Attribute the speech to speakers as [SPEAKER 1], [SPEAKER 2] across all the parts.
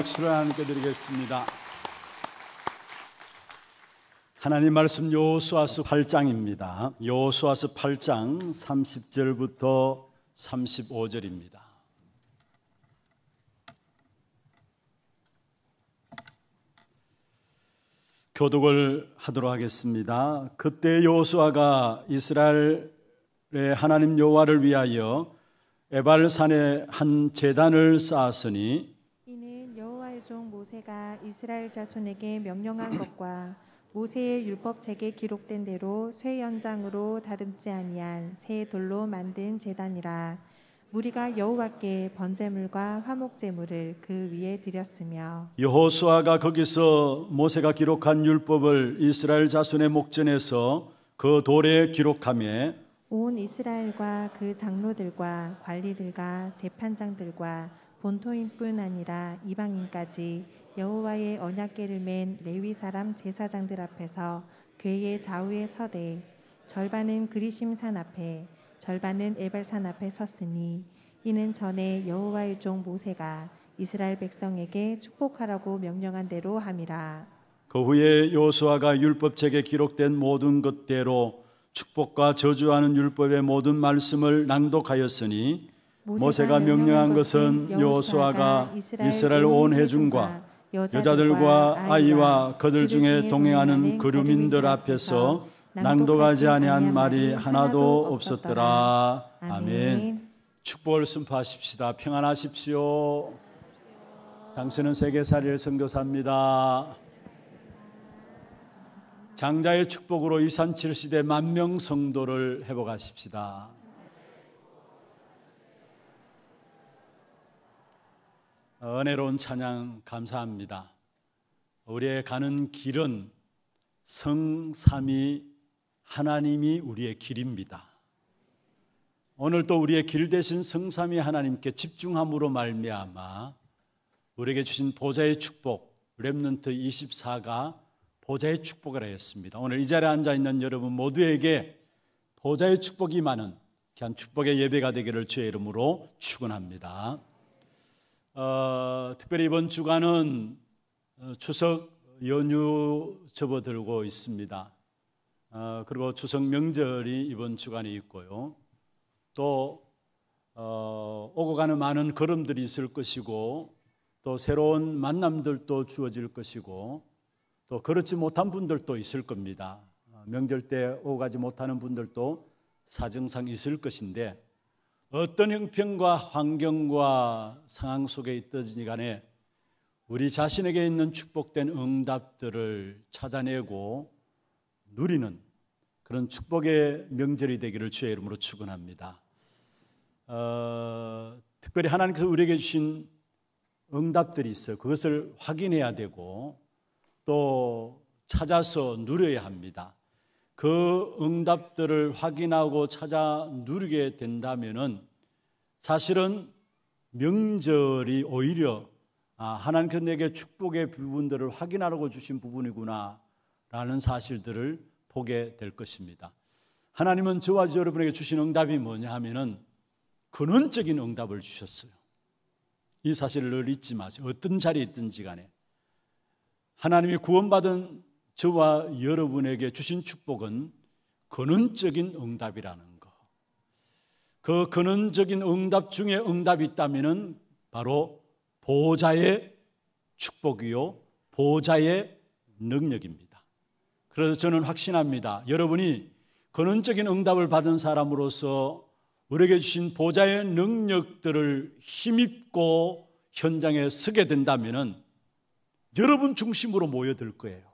[SPEAKER 1] 박수를 하나님께 드리겠습니다. 하나님 말씀 요수아서 8장입니다. 요수아서 8장 30절부터 35절입니다. 교독을 하도록 하겠습니다. 그때 요수아가 이스라엘의 하나님 여호와를 위하여 에발산에 한 제단을 쌓았으니
[SPEAKER 2] 종 모세가 이스라엘 자손에게 명령한 것과 모세의 율법 책에 기록된 대로 쇠 연장으로 다듬지 아니한 새 돌로 만든 제단이라 무리가 여호와께 번제물과 화목제물을 그 위에 드렸으며
[SPEAKER 1] 여호수아가 거기서 모세가 기록한 율법을 이스라엘 자손의 목전에서 그 돌에 기록함에온
[SPEAKER 2] 이스라엘과 그 장로들과 관리들과 재판장들과 본토인뿐 아니라 이방인까지 여호와의 언약계를맨 레위 사람 제사장들 앞에서 궤의 좌우에 서되 절반은 그리심산 앞에 절반은 에발산 앞에 섰으니 이는 전에 여호와의 종 모세가 이스라엘 백성에게 축복하라고 명령한 대로 함이라.
[SPEAKER 1] 그 후에 요수아가 율법책에 기록된 모든 것대로 축복과 저주하는 율법의 모든 말씀을 낭독하였으니 모세가 명령한 것은 여호수아가 이스라엘 온 회중과 여자들과 아이와 그들 중에 동행하는 그루인들 앞에서 낭독하지 아니한 말이 하나도 없었더라. 아멘. 축복을 선포하십시다. 평안하십시오. 당신은 세계사리엘 선교사입니다. 장자의 축복으로 237 시대 만명 성도를 회복하십시다. 은혜로운 찬양 감사합니다. 우리의 가는 길은 성삼이 하나님이 우리의 길입니다. 오늘 또 우리의 길 대신 성삼이 하나님께 집중함으로 말미암아 우리에게 주신 보좌의 축복 렘넌트 24가 보좌의 축복을 하였습니다. 오늘 이 자리에 앉아 있는 여러분 모두에게 보좌의 축복이 많은 귀한 축복의 예배가 되기를 주의 이름으로 축원합니다. 어, 특별히 이번 주간은 어, 추석 연휴 접어들고 있습니다. 어, 그리고 추석 명절이 이번 주간에 있고요. 또 어, 오고 가는 많은 걸음들이 있을 것이고 또 새로운 만남들도 주어질 것이고 또 그렇지 못한 분들도 있을 겁니다. 어, 명절 때오 가지 못하는 분들도 사정상 있을 것인데 어떤 형편과 환경과 상황 속에 있든지 간에 우리 자신에게 있는 축복된 응답들을 찾아내고 누리는 그런 축복의 명절이 되기를 주의 이름으로 축원합니다. 어, 특별히 하나님께서 우리에게 주신 응답들이 있어 그것을 확인해야 되고 또 찾아서 누려야 합니다. 그 응답들을 확인하고 찾아 누르게 된다면은 사실은 명절이 오히려 아, 하나님께서 내게 축복의 부분들을 확인하라고 주신 부분이구나라는 사실들을 보게 될 것입니다. 하나님은 저와 여러분에게 주신 응답이 뭐냐 하면은 근원적인 응답을 주셨어요. 이 사실을 늘 잊지 마세요. 어떤 자리에 있든지 간에 하나님이 구원받은 저와 여러분에게 주신 축복은 근원적인 응답이라는 거. 그 근원적인 응답 중에 응답이 있다면 바로 보호자의 축복이요 보호자의 능력입니다. 그래서 저는 확신합니다. 여러분이 근원적인 응답을 받은 사람으로서 우리에게 주신 보좌의 능력들을 힘입고 현장에 서게 된다면 여러분 중심으로 모여들 거예요.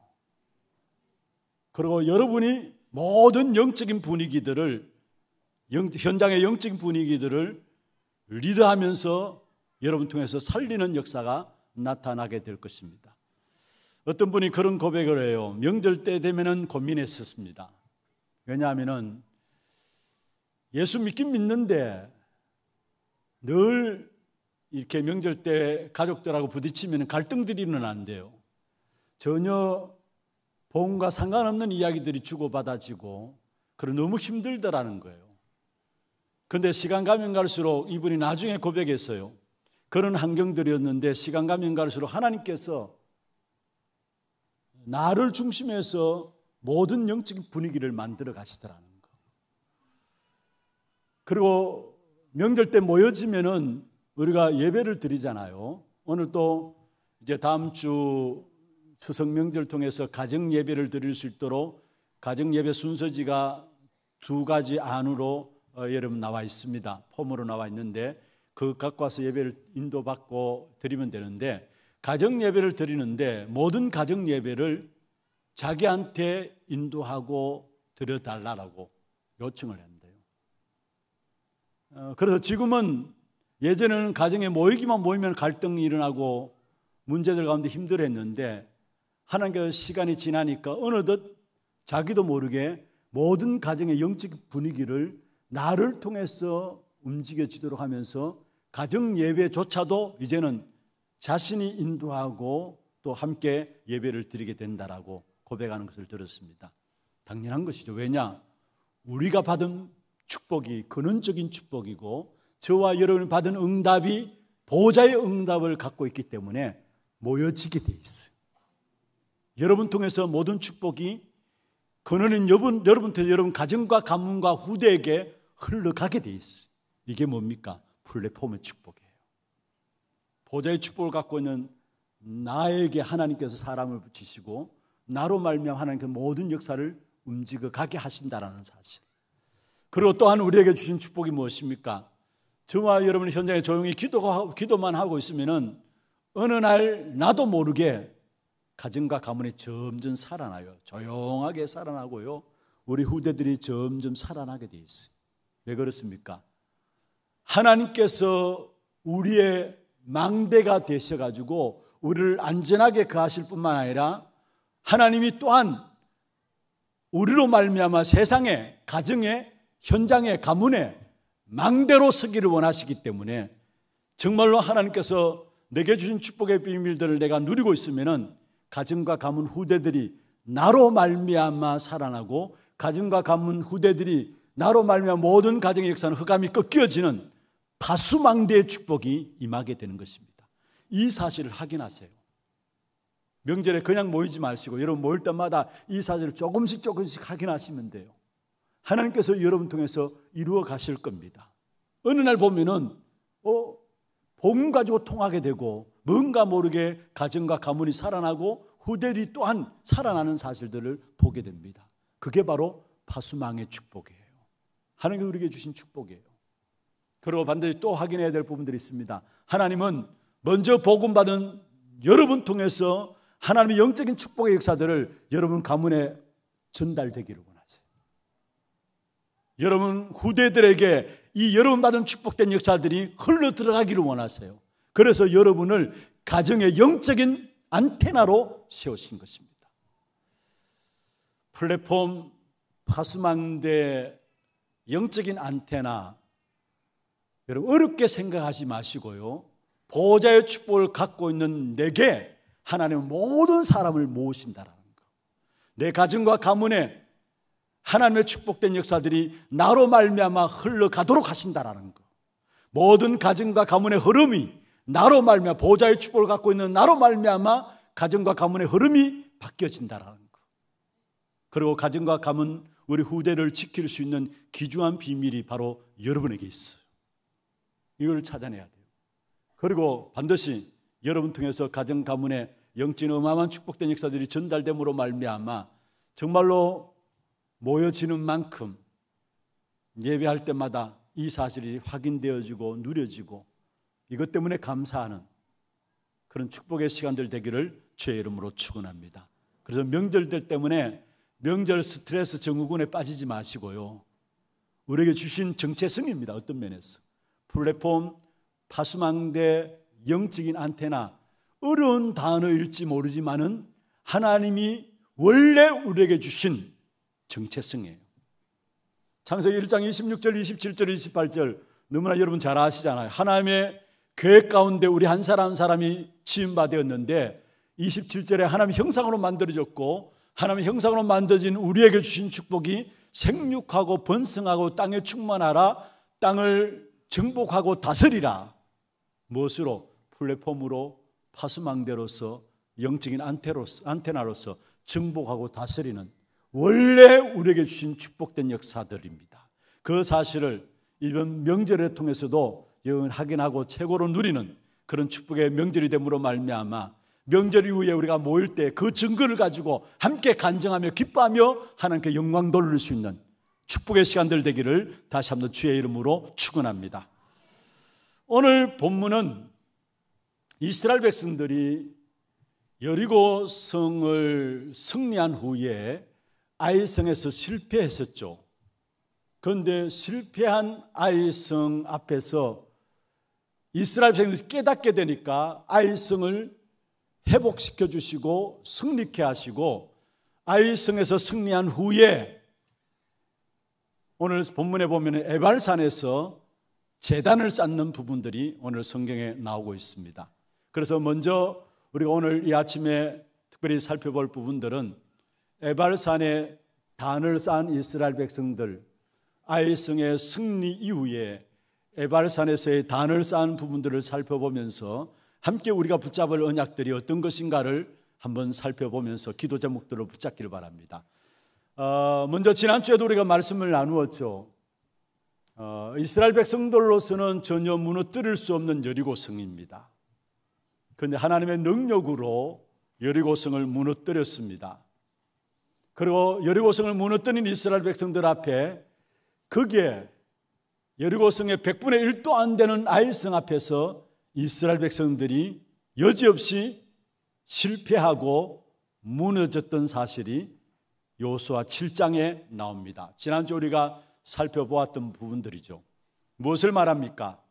[SPEAKER 1] 그리고 여러분이 모든 영적인 분위기들을 영, 현장의 영적인 분위기들을 리드하면서 여러분 통해서 살리는 역사가 나타나게 될 것입니다. 어떤 분이 그런 고백을 해요. 명절 때 되면은 고민했었습니다. 왜냐하면은 예수 믿긴 믿는데 늘 이렇게 명절 때 가족들하고 부딪히면 갈등들이 일어난대요. 전혀 보험과 상관없는 이야기들이 주고받아지고 그래 너무 힘들더라는 거예요. 근데 시간 가면 갈수록 이분이 나중에 고백했어요. 그런 환경들이었는데 시간 가면 갈수록 하나님께서 나를 중심해서 모든 영적인 분위기를 만들어 가시더라는 거. 그리고 명절 때 모여지면은 우리가 예배를 드리잖아요. 오늘 또 이제 다음 주 추석 명절 통해서 가정 예배를 드릴 수 있도록 가정 예배 순서지가 두 가지 안으로 어, 여러분 나와 있습니다. 폼으로 나와 있는데 그 갖고 와서 예배를 인도받고 드리면 되는데 가정 예배를 드리는데 모든 가정 예배를 자기한테 인도하고 드려달라라고 요청을 했는데요. 어, 그래서 지금은 예전에는 가정에 모이기만 모이면 갈등이 일어나고 문제들 가운데 힘들었는데 하나님께 서 시간이 지나니까 어느덧 자기도 모르게 모든 가정의 영적 분위기를 나를 통해서 움직여지도록 하면서 가정 예배조차도 이제는 자신이 인도하고 또 함께 예배를 드리게 된다라고 고백하는 것을 들었습니다. 당연한 것이죠. 왜냐? 우리가 받은 축복이 근원적인 축복이고 저와 여러분이 받은 응답이 보호자의 응답을 갖고 있기 때문에 모여지게 돼 있어요. 여러분 통해서 모든 축복이 거느린 여러분, 여러분한테 여러분 가정과 가문과 후대에게 흘러가게 돼 있어요. 이게 뭡니까? 플랫폼의 축복이에요. 보좌의 축복을 갖고 있는 나에게 하나님께서 사람을 붙이시고 나로 말미암아 하나님께서 모든 역사를 움직여 가게 하신다라는 사실. 그리고 또한 우리에게 주신 축복이 무엇입니까? 저와 여러분 현장에 조용히 기도만 하고 있으면은 어느 날 나도 모르게 가정과 가문이 점점 살아나요. 조용하게 살아나고요. 우리 후대들이 점점 살아나게 돼 있어요. 왜 그렇습니까? 하나님께서 우리의 망대가 되셔가지고 우리를 안전하게 그하실 뿐만 아니라 하나님이 또한 우리로 말미암아 세상에 가정에 현장에 가문에 망대로 서기를 원하시기 때문에 정말로 하나님께서 내게 주신 축복의 비밀들을 내가 누리고 있으면은 가정과 가문 후대들이 나로 말미암아 살아나고 가정과 가문 후대들이 나로 말미암아 모든 가정의 역사는 흑암이 꺾여지는 파수망대의 축복이 임하게 되는 것입니다. 이 사실을 확인하세요. 명절에 그냥 모이지 마시고 여러분 모일 때마다 이 사실을 조금씩 조금씩 확인하시면 돼요. 하나님께서 여러분 통해서 이루어 가실 겁니다. 어느 날 보면은 어 복음 가지고 통하게 되고 뭔가 모르게 가정과 가문이 살아나고 후대리 또한 살아나는 사실들을 보게 됩니다. 그게 바로 파수망의 축복이에요. 하나님이 우리에게 주신 축복이에요. 그리고 반드시 또 확인해야 될 부분들이 있습니다. 하나님은 먼저 복음 받은 여러분 통해서 하나님의 영적인 축복의 역사들을 여러분 가문에 전달되기를 원하세요. 여러분 후대들에게 이 여러분 받은 축복된 역사들이 흘러 들어가기를 원하세요. 그래서 여러분을 가정의 영적인 안테나로 세우신 것입니다. 플랫폼 파수망대 영적인 안테나 여러분 어렵게 생각하지 마시고요. 보호자의 축복을 갖고 있는 내게 하나님은 모든 사람을 모으신다라는 거. 내 가정과 가문에 하나님의 축복된 역사들이 나로 말미암아 흘러가도록 하신다라는 거. 모든 가정과 가문의 흐름이 나로 말미암아 보좌의 축복을 갖고 있는 나로 말미암아 가정과 가문의 흐름이 바뀌어진다라는 거. 그리고 가정과 가문 우리 후대를 지킬 수 있는 기중한 비밀이 바로 여러분에게 있어요. 이걸 찾아내야 돼요. 그리고 반드시 여러분 통해서 가정 가문의 영적 어마어마한 축복된 역사들이 전달됨으로 말미암아 정말로 모여지는 만큼 예배할 때마다 이 사실이 확인되어지고 누려지고 이것 때문에 감사하는 그런 축복의 시간들 되기를 죄의 이름으로 축원합니다. 그래서 명절들 때문에 명절 스트레스 증후군에 빠지지 마시고요. 우리에게 주신 정체성입니다. 어떤 면에서 플랫폼, 파수망대, 영적인 안테나 어려운 단어일지 모르지만은 하나님이 원래 우리에게 주신 정체성이에요. 창세기 1장 26절, 27절, 28절 너무나 여러분 잘 아시잖아요. 하나님의 계획 그 가운데 우리 한 사람 한 사람이 지음받았는데 27절에 하나님 형상으로 만들어졌고 하나님 형상으로 만들어진 우리에게 주신 축복이 생육하고 번성하고 땅에 충만하라 땅을 정복하고 다스리라 무엇으로 플랫폼으로 파수망대로서 영적인 안테로서, 안테나로서 정복하고 다스리는 원래 우리에게 주신 축복된 역사들입니다. 그 사실을 이번 명절을 통해서도 영을 확인하고 최고로 누리는 그런 축복의 명절이 됨으로 말미암아 명절 이후에 우리가 모일 때 그 증거를 가지고 함께 간증하며 기뻐하며 하나님께 영광 돌릴 수 있는 축복의 시간들 되기를 다시 한번 주의 이름으로 축원합니다. 오늘 본문은 이스라엘 백성들이 여리고 성을 승리한 후에 아이성에서 실패했었죠. 그런데 실패한 아이성 앞에서 이스라엘 백성들이 깨닫게 되니까 아이성을 회복시켜 주시고 승리케 하시고 아이성에서 승리한 후에 오늘 본문에 보면 에발산에서 재단을 쌓는 부분들이 오늘 성경에 나오고 있습니다. 그래서 먼저 우리가 오늘 이 아침에 특별히 살펴볼 부분들은 에발산에 단을 쌓은 이스라엘 백성들 아이성의 승리 이후에 에발산에서의 단을 쌓은 부분들을 살펴보면서 함께 우리가 붙잡을 언약들이 어떤 것인가를 한번 살펴보면서 기도 제목들을 붙잡기를 바랍니다. 어, 먼저 지난주에도 우리가 말씀을 나누었죠. 어, 이스라엘 백성들로서는 전혀 무너뜨릴 수 없는 여리고성입니다. 그런데 하나님의 능력으로 여리고성을 무너뜨렸습니다. 그리고 여리고성을 무너뜨린 이스라엘 백성들 앞에 그게 여리고성의 100분의 1도 안 되는 아이성 앞에서 이스라엘 백성들이 여지없이 실패하고 무너졌던 사실이 요수와 7장에 나옵니다. 지난주 우리가 살펴보았던 부분들이죠. 무엇을 말합니까?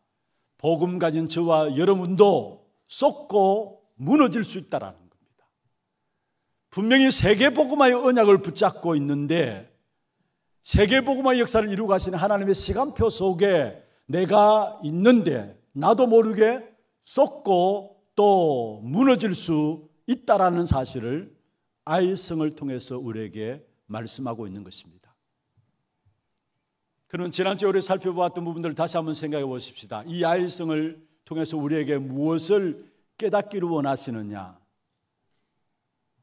[SPEAKER 1] 복음 가진 저와 여러분도 쏟고 무너질 수 있다라는 겁니다. 분명히 세계 복음화의 언약을 붙잡고 있는데 세계복음화 역사를 이루고 가시는 하나님의 시간표 속에 내가 있는데 나도 모르게 쏟고 또 무너질 수 있다라는 사실을 아이성을 통해서 우리에게 말씀하고 있는 것입니다. 그는 지난주에 우리 살펴보았던 부분들을 다시 한번 생각해 보십시다. 이 아이성을 통해서 우리에게 무엇을 깨닫기를 원하시느냐?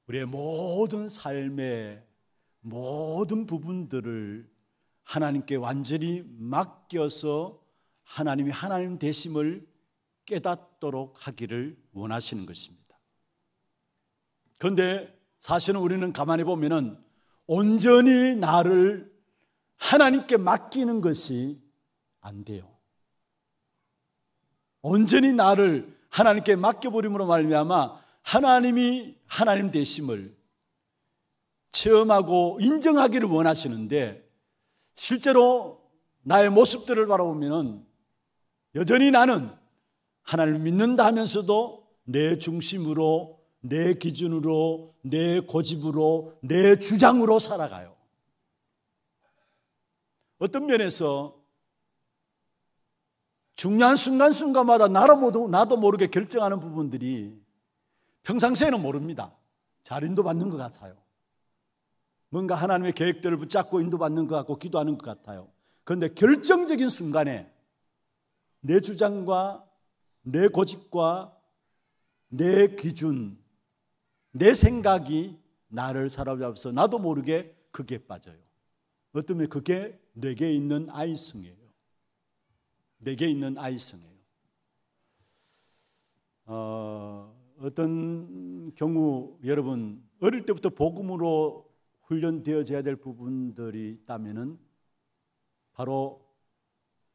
[SPEAKER 1] 우리의 모든 삶의 모든 부분들을 하나님께 완전히 맡겨서 하나님이 하나님 되심을 깨닫도록 하기를 원하시는 것입니다. 그런데 사실은 우리는 가만히 보면은 온전히 나를 하나님께 맡기는 것이 안 돼요. 온전히 나를 하나님께 맡겨버림으로 말미암아 하나님이 하나님 되심을 체험하고 인정하기를 원하시는데 실제로 나의 모습들을 바라보면 여전히 나는 하나님을 믿는다 하면서도 내 중심으로, 내 기준으로, 내 고집으로, 내 주장으로 살아가요. 어떤 면에서 중요한 순간순간마다 나도, 나도 모르게 결정하는 부분들이 평상시에는 모릅니다. 자린도받는것 같아요. 뭔가 하나님의 계획들을 붙잡고 인도받는 것 같고 기도하는 것 같아요. 그런데 결정적인 순간에 내 주장과 내 고집과 내 기준, 내 생각이 나를 사로잡아서 나도 모르게 그게 빠져요. 어쩌면 그게 내게 있는 아이성이에요. 내게 있는 아이성이에요. 어, 어떤 경우 여러분 어릴 때부터 복음으로 훈련되어져야 될 부분들이 있다면은 바로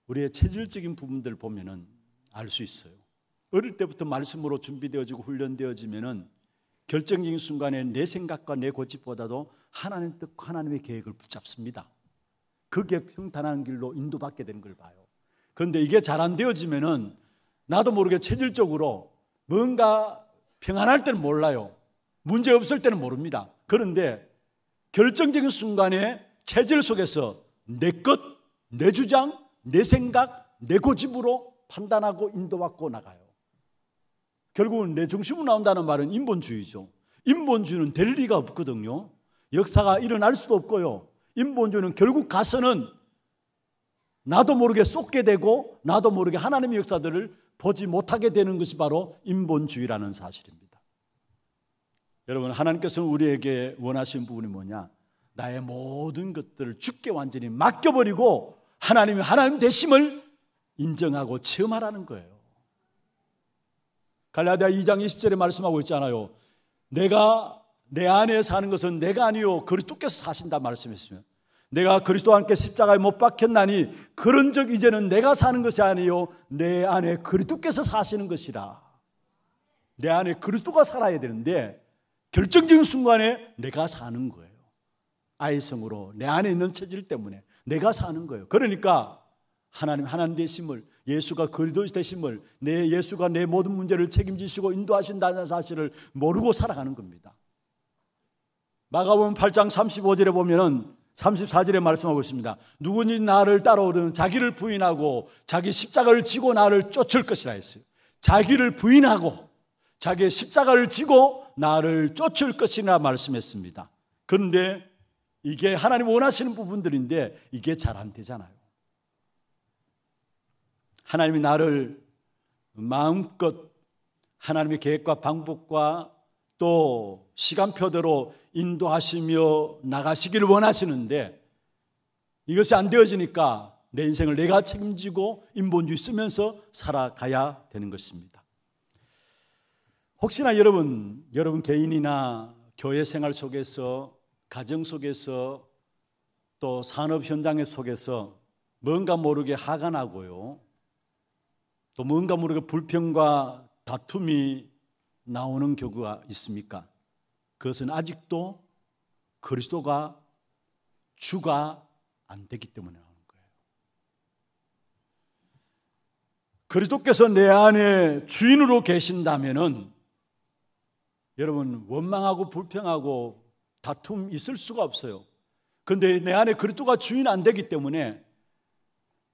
[SPEAKER 1] 우리의 체질적인 부분들 보면은 알 수 있어요. 어릴 때부터 말씀으로 준비되어지고 훈련되어지면은 결정적인 순간에 내 생각과 내 고집보다도 하나님 뜻, 하나님의 계획을 붙잡습니다. 그게 평탄한 길로 인도받게 되는 걸 봐요. 그런데 이게 잘 안 되어지면은 나도 모르게 체질적으로 뭔가 평안할 때는 몰라요. 문제 없을 때는 모릅니다. 그런데 결정적인 순간에 체질 속에서 내 것, 내 주장, 내 생각, 내 고집으로 판단하고 인도받고 나가요. 결국은 내 중심으로 나온다는 말은 인본주의죠. 인본주의는 될 리가 없거든요. 역사가 일어날 수도 없고요. 인본주의는 결국 가서는 나도 모르게 쏟게 되고 나도 모르게 하나님의 역사들을 보지 못하게 되는 것이 바로 인본주의라는 사실입니다. 여러분 하나님께서 우리에게 원하신 부분이 뭐냐? 나의 모든 것들을 죽게 완전히 맡겨버리고 하나님이 하나님 되심을 인정하고 체험하라는 거예요. 갈라디아 2장 20절에 말씀하고 있잖아요. 내가 내 안에 사는 것은 내가 아니요 그리스도께서 사신다 말씀했으면 내가 그리스도 함께 십자가에 못 박혔나니 그런즉 이제는 내가 사는 것이 아니요 내 안에 그리스도께서 사시는 것이라. 내 안에 그리스도가 살아야 되는데 결정적인 순간에 내가 사는 거예요. 아이성으로 내 안에 있는 체질 때문에 내가 사는 거예요. 그러니까 하나님 하나님 되심을 예수가 그리도 되심을 내 예수가 내 모든 문제를 책임지시고 인도하신다는 사실을 모르고 살아가는 겁니다. 마가음 8장 35절에 보면은 34절에 말씀하고 있습니다. 누구니 나를 따라오든 자기를 부인하고 자기 십자가를 지고 나를 쫓을 것이라 했어요. 자기를 부인하고 자기의 십자가를 지고 나를 쫓을 것이나 말씀했습니다. 그런데 이게 하나님 원하시는 부분들인데 이게 잘 안 되잖아요. 하나님이 나를 마음껏 하나님의 계획과 방법과 또 시간표대로 인도하시며 나가시기를 원하시는데 이것이 안 되어지니까 내 인생을 내가 책임지고 인본주의 쓰면서 살아가야 되는 것입니다. 혹시나 여러분, 여러분 개인이나 교회 생활 속에서, 가정 속에서, 또 산업 현장 속에서 뭔가 모르게 화가 나고요. 또 뭔가 모르게 불평과 다툼이 나오는 경우가 있습니까? 그것은 아직도 그리스도가 주가 안 되기 때문에 나오는 거예요. 그리스도께서 내 안에 주인으로 계신다면은 여러분 원망하고 불평하고 다툼 있을 수가 없어요. 근데 내 안에 그리스도가 주인 안 되기 때문에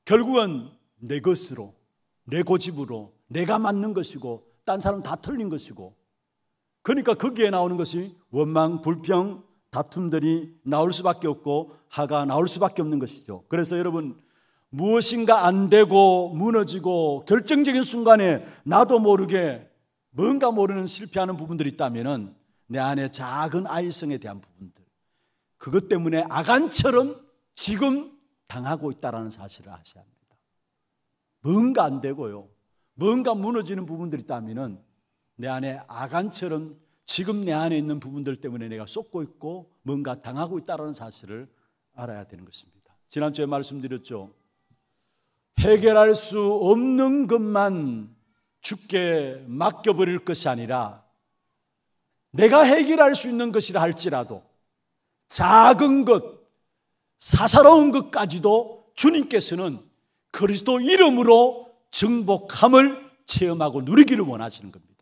[SPEAKER 1] 결국은 내 것으로 내 고집으로 내가 맞는 것이고 딴 사람 다 틀린 것이고 그러니까 거기에 나오는 것이 원망, 불평, 다툼들이 나올 수밖에 없고 하가 나올 수밖에 없는 것이죠. 그래서 여러분 무엇인가 안 되고 무너지고 결정적인 순간에 나도 모르게 뭔가 모르는 실패하는 부분들이 있다면 내 안에 작은 아이성에 대한 부분들 그것 때문에 아간처럼 지금 당하고 있다는 사실을 아셔야 합니다. 뭔가 안 되고요. 뭔가 무너지는 부분들이 있다면 내 안에 아간처럼 지금 내 안에 있는 부분들 때문에 내가 쏟고 있고 뭔가 당하고 있다는 사실을 알아야 되는 것입니다. 지난주에 말씀드렸죠. 해결할 수 없는 것만 죽게 맡겨버릴 것이 아니라 내가 해결할 수 있는 것이라 할지라도 작은 것, 사사로운 것까지도 주님께서는 그리스도 이름으로 정복함을 체험하고 누리기를 원하시는 겁니다.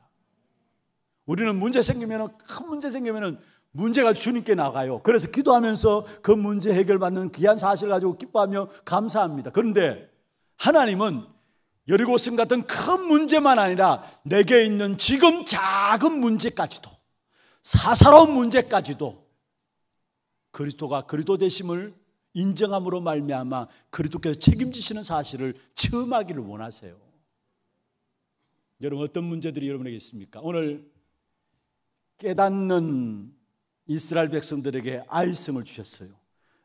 [SPEAKER 1] 우리는 문제 생기면, 큰 문제 생기면 문제가 주님께 나가요. 그래서 기도하면서 그 문제 해결받는 귀한 사실 을 가지고 기뻐하며 감사합니다. 그런데 하나님은 여리고승 같은 큰 문제만 아니라 내게 있는 지금 작은 문제까지도 사사로운 문제까지도 그리스도가 그리스도 되심을 인정함으로 말미암아 그리스도께서 책임지시는 사실을 체험하기를 원하세요. 여러분 어떤 문제들이 여러분에게 있습니까? 오늘 깨닫는 이스라엘 백성들에게 아이성을 주셨어요.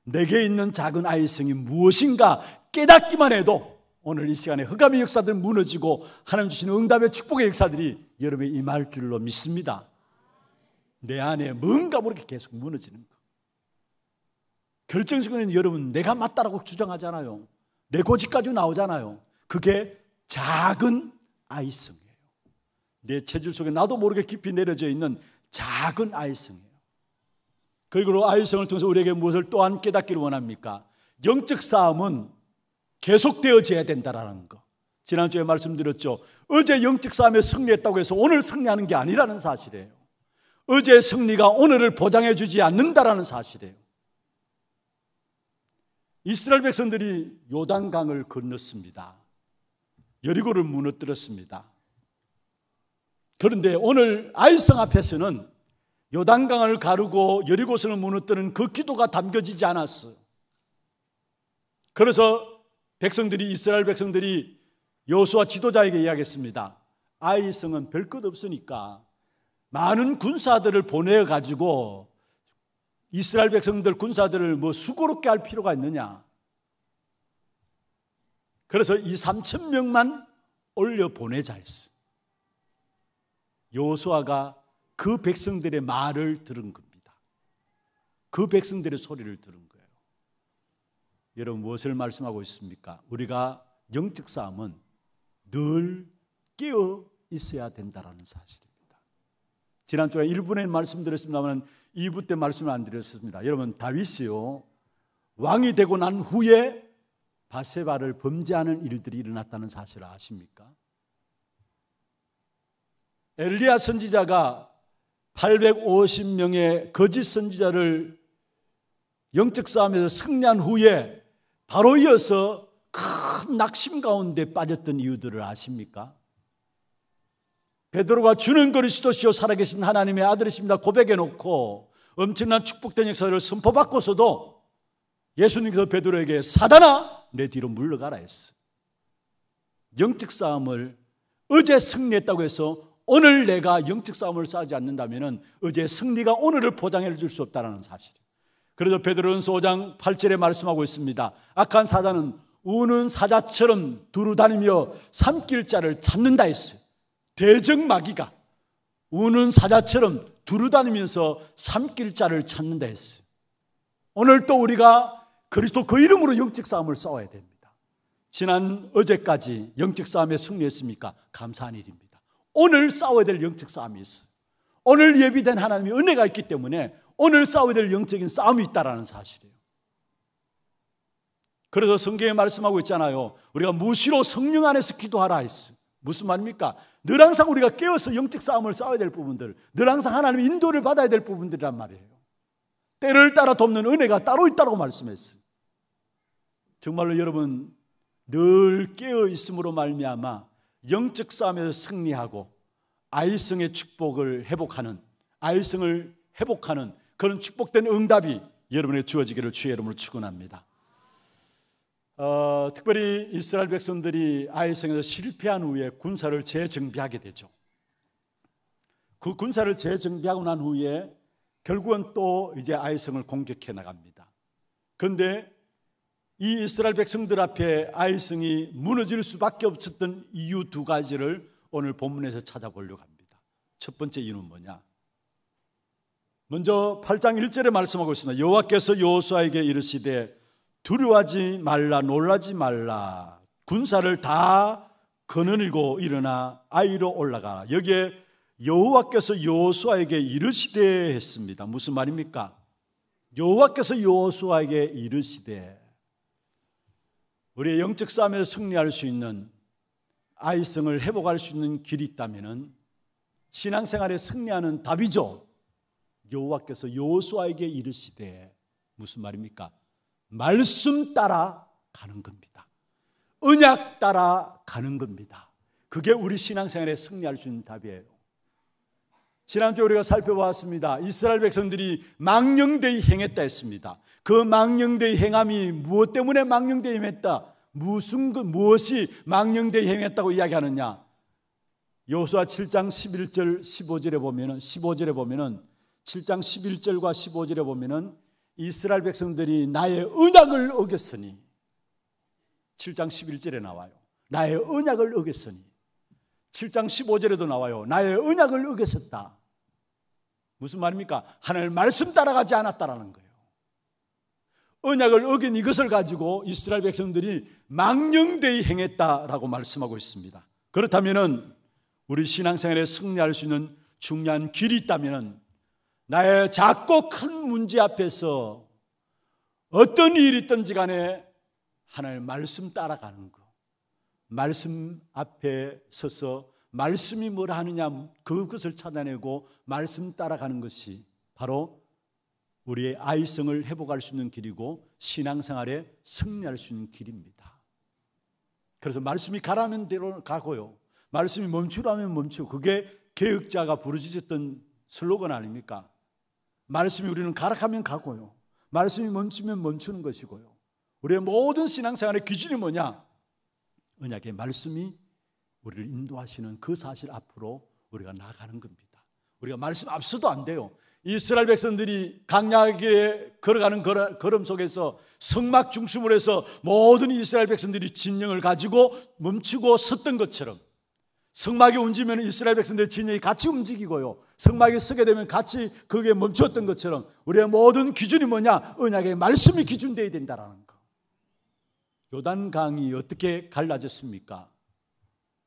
[SPEAKER 1] 내게 있는 작은 아이성이 무엇인가 깨닫기만 해도 오늘 이 시간에 흑암의 역사들 무너지고 하나님 주신 응답의 축복의 역사들이 여러분이 임할 줄로 믿습니다. 내 안에 뭔가 모르게 계속 무너지는 거. 결정적인 여러분 내가 맞다라고 주장하잖아요. 내 고집까지 나오잖아요. 그게 작은 아이성이에요. 내 체질 속에 나도 모르게 깊이 내려져 있는 작은 아이성이에요. 그리고 아이성을 통해서 우리에게 무엇을 또한 깨닫기를 원합니까? 영적 싸움은 계속되어져야 된다라는 거. 지난주에 말씀드렸죠. 어제 영적 싸움에 승리했다고 해서 오늘 승리하는 게 아니라는 사실이에요. 어제의 승리가 오늘을 보장해 주지 않는다라는 사실이에요. 이스라엘 백성들이 요단강을 건넜습니다. 여리고를 무너뜨렸습니다. 그런데 오늘 아이성 앞에서는 요단강을 가르고 여리고성을 무너뜨는그 기도가 담겨지지 않았어요. 그래서 백성들이 이스라엘 백성들이 여호수아 지도자에게 이야기했습니다. 아이 성은 별것 없으니까 많은 군사들을 보내 가지고 이스라엘 백성들 군사들을 뭐 수고롭게 할 필요가 있느냐? 그래서 이 3천 명만 올려 보내자 했어. 여호수아가 그 백성들의 말을 들은 겁니다. 그 백성들의 소리를 들은 여러분 무엇을 말씀하고 있습니까? 우리가 영적 싸움은 늘 깨어 있어야 된다라는 사실입니다. 지난주에 1분에 말씀드렸습니다만 2부 때 말씀을 안 드렸습니다. 여러분 다윗이요 왕이 되고 난 후에 바세바를 범죄하는 일들이 일어났다는 사실을 아십니까? 엘리야 선지자가 850명의 거짓 선지자를 영적 싸움에서 승리한 후에 바로 이어서 큰 낙심 가운데 빠졌던 이유들을 아십니까? 베드로가 주는 그리스도시요 살아계신 하나님의 아들이십니다 고백해 놓고 엄청난 축복된 역사를 선포받고서도 예수님께서 베드로에게 사단아 내 뒤로 물러가라 했어. 영적 싸움을 어제 승리했다고 해서 오늘 내가 영적 싸움을 싸지 않는다면 어제 승리가 오늘을 보장해 줄 수 없다는 사실. 그래서 베드로는 5장 8절에 말씀하고 있습니다. 악한 사자는 우는 사자처럼 두루다니며 삼킬 자를 찾는다 했어요. 대적마귀가 우는 사자처럼 두루다니면서 삼길 자를 찾는다 했어요. 오늘 또 우리가 그리스도 그 이름으로 영적 싸움을 싸워야 됩니다. 지난 어제까지 영적 싸움에 승리했습니까? 감사한 일입니다. 오늘 싸워야 될 영적 싸움이 있어요. 오늘 예비된 하나님의 은혜가 있기 때문에 오늘 싸워야 될 영적인 싸움이 있다라는 사실이에요. 그래서 성경에 말씀하고 있잖아요. 우리가 무시로 성령 안에서 기도하라 했어. 무슨 말입니까? 늘 항상 우리가 깨어서 영적 싸움을 싸워야 될 부분들, 늘 항상 하나님의 인도를 받아야 될 부분들이란 말이에요. 때를 따라 돕는 은혜가 따로 있다고 말씀했어 정말로 여러분 늘 깨어 있음으로 말미암아 영적 싸움에서 승리하고 아이성의 축복을 회복하는 아이성을 회복하는 그런 축복된 응답이 여러분에 주어지기를 주의 이름으로 축원합니다. 어, 특별히 이스라엘 백성들이 아이성에서 실패한 후에 군사를 재정비하게 되죠. 그 군사를 재정비하고 난 후에 결국은 또 이제 아이성을 공격해 나갑니다. 그런데 이 이스라엘 백성들 앞에 아이성이 무너질 수밖에 없었던 이유 두 가지를 오늘 본문에서 찾아보려고 합니다. 첫 번째 이유는 뭐냐? 먼저 8장 1절에 말씀하고 있습니다. 여호와께서 여호수아에게 이르시되 두려워하지 말라 놀라지 말라 군사를 다 거느리고 일어나 아이로 올라가 여기에 여호와께서 여호수아에게 이르시되 했습니다. 무슨 말입니까? 여호와께서 여호수아에게 이르시되 우리의 영적 싸움에 승리할 수 있는 아이성을 회복할 수 있는 길이 있다면은 신앙생활에 승리하는 답이죠. 여호와께서 여호수아에게 이르시되 무슨 말입니까? 말씀 따라 가는 겁니다. 언약 따라 가는 겁니다. 그게 우리 신앙생활에 승리할 수 있는 답이에요. 지난주 우리가 살펴보았습니다. 이스라엘 백성들이 망령되이 행했다 했습니다. 그 망령되이 행함이 무엇 때문에 망령되이 했다 무슨 그 무엇이 망령되이 행했다고 이야기하느냐? 여호수아 7장 11절 15절에 보면은 15절에 보면은 7장 11절과 15절에 보면은 이스라엘 백성들이 나의 언약을 어겼으니 7장 11절에 나와요. 나의 언약을 어겼으니 7장 15절에도 나와요. 나의 언약을 어겼었다. 무슨 말입니까? 하늘 말씀 따라가지 않았다라는 거예요. 언약을 어긴 이것을 가지고 이스라엘 백성들이 망령되이 행했다라고 말씀하고 있습니다. 그렇다면 우리 신앙생활에 승리할 수 있는 중요한 길이 있다면 나의 작고 큰 문제 앞에서 어떤 일이 있든지 간에 하나님의 말씀 따라가는 거. 말씀 앞에 서서 말씀이 뭘 하느냐 그것을 찾아내고 말씀 따라가는 것이 바로 우리의 아이성을 회복할 수 있는 길이고 신앙생활에 승리할 수 있는 길입니다. 그래서 말씀이 가라면 대로 가고요. 말씀이 멈추라면 멈추고 그게 개혁자가 부르짖었던 슬로건 아닙니까? 말씀이 우리는 가락하면 가고요. 말씀이 멈추면 멈추는 것이고요. 우리의 모든 신앙생활의 기준이 뭐냐? 언약의 말씀이 우리를 인도하시는 그 사실 앞으로 우리가 나가는 겁니다. 우리가 말씀 앞서도 안 돼요. 이스라엘 백성들이 강약에 걸어가는 걸음 속에서 성막 중심으로 해서 모든 이스라엘 백성들이 진영을 가지고 멈추고 섰던 것처럼 성막이 움직이면 이스라엘 백성들의 진영이 같이 움직이고요. 성막이 서게 되면 같이 거기에 멈췄던 것처럼 우리의 모든 기준이 뭐냐? 언약의 말씀이 기준되어야 된다라는 거. 요단강이 어떻게 갈라졌습니까?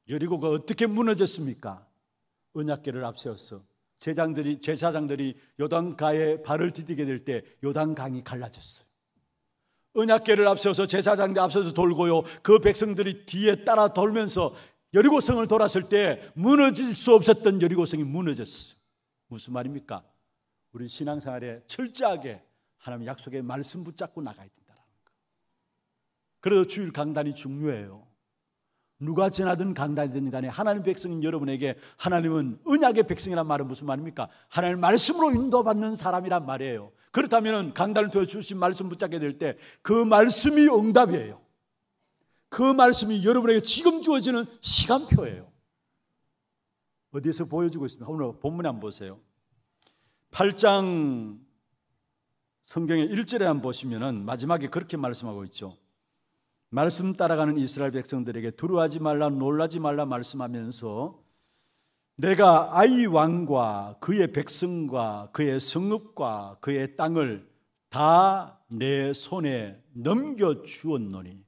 [SPEAKER 1] 여리고가 그 어떻게 무너졌습니까? 언약계를 앞세워서 제장들이 제사장들이 요단가에 발을 디디게 될 때 요단강이 갈라졌어요. 언약계를 앞세워서 제사장들 앞서서 돌고요. 그 백성들이 뒤에 따라 돌면서 여리고성을 돌았을 때 무너질 수 없었던 여리고성이 무너졌어. 무슨 말입니까? 우리 신앙생활에 철저하게 하나님 약속의 말씀 붙잡고 나가야 된다라는 거. 그래서 주일 강단이 중요해요. 누가 지나든 강단이든 간에 하나님 백성인 여러분에게 하나님은 은약의 백성이란 말은 무슨 말입니까? 하나님 말씀으로 인도받는 사람이란 말이에요. 그렇다면 강단을 통해 주신 말씀 붙잡게 될 때 그 말씀이 응답이에요. 그 말씀이 여러분에게 지금 주어지는 시간표예요. 어디에서 보여주고 있습니다. 오늘 본문 한번 보세요. 8장 성경의 1절에 한번 보시면은 마지막에 그렇게 말씀하고 있죠. 말씀 따라가는 이스라엘 백성들에게 두려워하지 말라 놀라지 말라 말씀하면서 내가 아이 왕과 그의 백성과 그의 성읍과 그의 땅을 다 내 손에 넘겨 주었노니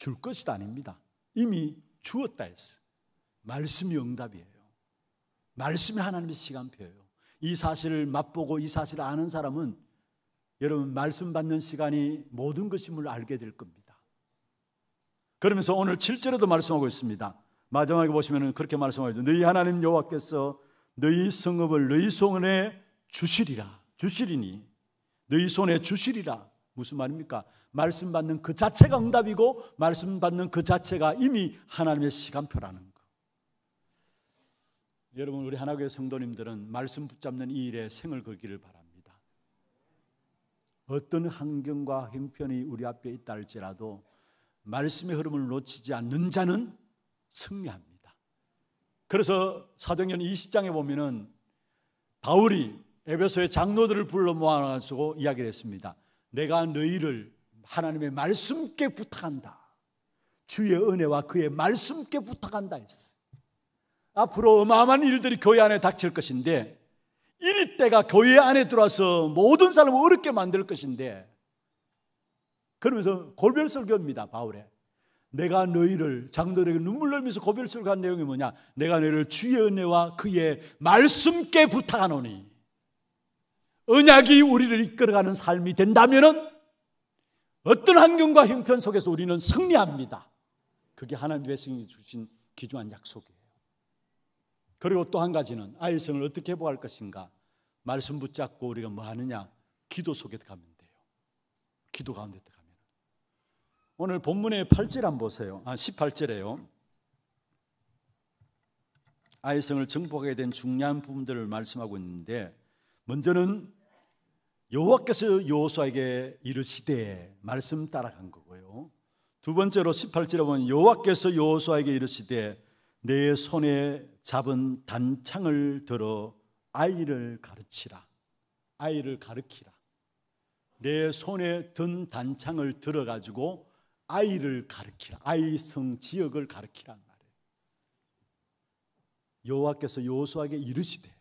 [SPEAKER 1] 줄 것이다 아닙니다. 이미 주었다 했어. 말씀이 응답이에요. 말씀이 하나님의 시간표예요. 이 사실을 맛보고 이 사실을 아는 사람은 여러분 말씀 받는 시간이 모든 것임을 알게 될 겁니다. 그러면서 오늘 7절에도 말씀하고 있습니다. 마지막에 보시면 그렇게 말씀하죠. 너희 하나님 여호와께서 너희 성읍을 너희 손에 주시리라. 주시리니 너희 손에 주시리라. 무슨 말입니까? 말씀 받는 그 자체가 응답이고 말씀 받는 그 자체가 이미 하나님의 시간표라는 거. 여러분 우리 하나교회 성도님들은 말씀 붙잡는 이 일에 생을 걸기를 바랍니다. 어떤 환경과 형편이 우리 앞에 있다 할지라도 말씀의 흐름을 놓치지 않는 자는 승리합니다. 그래서 사도행전 20장에 보면은 바울이 에베소의 장로들을 불러 모아가지고 이야기를 했습니다. 내가 너희를 하나님의 말씀께 부탁한다. 주의 은혜와 그의 말씀께 부탁한다 했어 앞으로 어마어마한 일들이 교회 안에 닥칠 것인데 이리 때가 교회 안에 들어와서 모든 사람을 어렵게 만들 것인데 그러면서 고별설교입니다 바울의 내가 너희를 장로들에게 눈물 흘리면서 고별설교한 내용이 뭐냐 내가 너희를 주의 은혜와 그의 말씀께 부탁하노니 언약이 우리를 이끌어가는 삶이 된다면 어떤 환경과 형편 속에서 우리는 승리합니다. 그게 하나님 백성이 주신 기중한 약속이에요. 그리고 또 한 가지는 아이성을 어떻게 보할 것인가? 말씀 붙잡고 우리가 뭐 하느냐? 기도 속에 가면 돼요. 기도 가운데 가면. 오늘 본문의 8절 한 보세요. 아, 18절에요. 아이성을 정복하게 된 중요한 부분들을 말씀하고 있는데, 먼저는 여호와께서 여호수아에게 이르시되 말씀 따라간 거고요. 두 번째로 18절에 보면 여호와께서 여호수아에게 이르시되 내 손에 잡은 단창을 들어 아이를 가르치라. 아이를 가르키라. 내 손에 든 단창을 들어 가지고 아이를 가르키라. 아이성 지역을 가르키란 말이에요. 여호와께서 여호수아에게 이르시되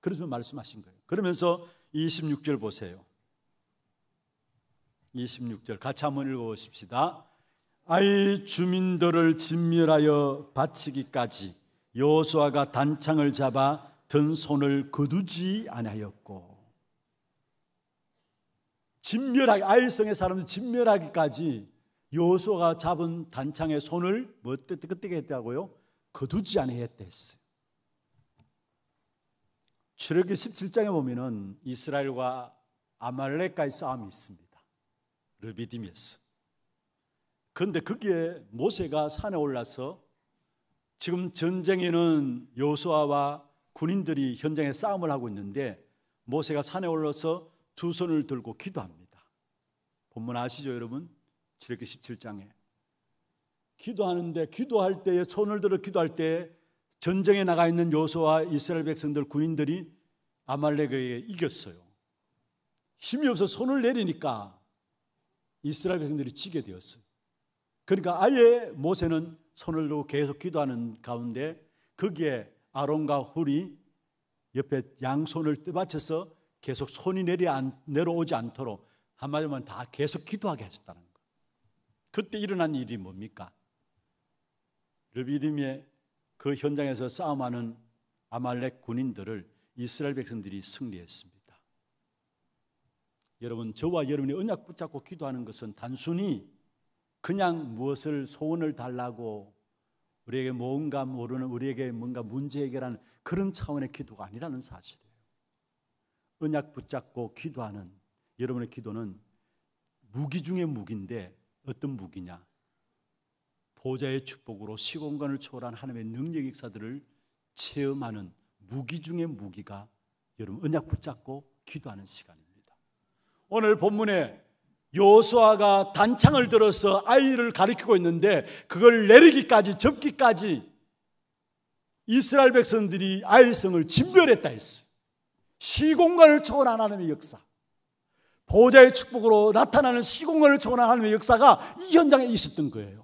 [SPEAKER 1] 그러면서 말씀하신 거예요. 그러면서 26절 보세요. 26절 같이 한번 읽어 보십시다. 아이 주민들을 진멸하여 바치기까지 여호수아가 단창을 잡아 든 손을 거두지 아니하였고 진멸하기 아이성의 사람을 진멸하기까지 여호수아가 잡은 단창의 손을 뭐 그때 그때 했다고요? 거두지 아니했댔어요. 출애기 17장에 보면은 이스라엘과 아말렉과의 싸움이 있습니다. 르비딤에서. 그데 거기에 모세가 산에 올라서 지금 전쟁에는 요수아와 군인들이 현장에 싸움을 하고 있는데 모세가 산에 올라서 두 손을 들고 기도합니다. 본문 아시죠, 여러분? 출애기 17장에 기도하는데 기도할 때에 손을 들어 기도할 때에 전쟁에 나가 있는 요소와 이스라엘 백성들 군인들이 아말렉에게 이겼어요. 힘이 없어 손을 내리니까 이스라엘 백성들이 지게 되었어요. 그러니까 아예 모세는 손을 들고 계속 기도하는 가운데 거기에 아론과 훌이 옆에 양손을 떠받쳐서 계속 손이 내리 안, 내려오지 않도록 한마디만 다 계속 기도하게 하셨다는 거예요. 그때 일어난 일이 뭡니까? 르비딤의 그 현장에서 싸움하는 아말렉 군인들을 이스라엘 백성들이 승리했습니다. 여러분, 저와 여러분이 언약 붙잡고 기도하는 것은 단순히 그냥 무엇을 소원을 달라고 우리에게 뭔가 모르는 우리에게 뭔가 문제 해결하는 그런 차원의 기도가 아니라는 사실이에요. 언약 붙잡고 기도하는 여러분의 기도는 무기 중의 무기인데 어떤 무기냐? 보좌의 축복으로 시공간을 초월한 하나님의 능력 역사들을 체험하는 무기 중의 무기가 여러분 언약 붙잡고 기도하는 시간입니다. 오늘 본문에 요수아가 단창을 들어서 아이를 가리키고 있는데 그걸 내리기까지 접기까지 이스라엘 백성들이 아이성을 진멸했다 했어요. 시공간을 초월한 하나님의 역사. 보좌의 축복으로 나타나는 시공간을 초월한 하나님의 역사가 이 현장에 있었던 거예요.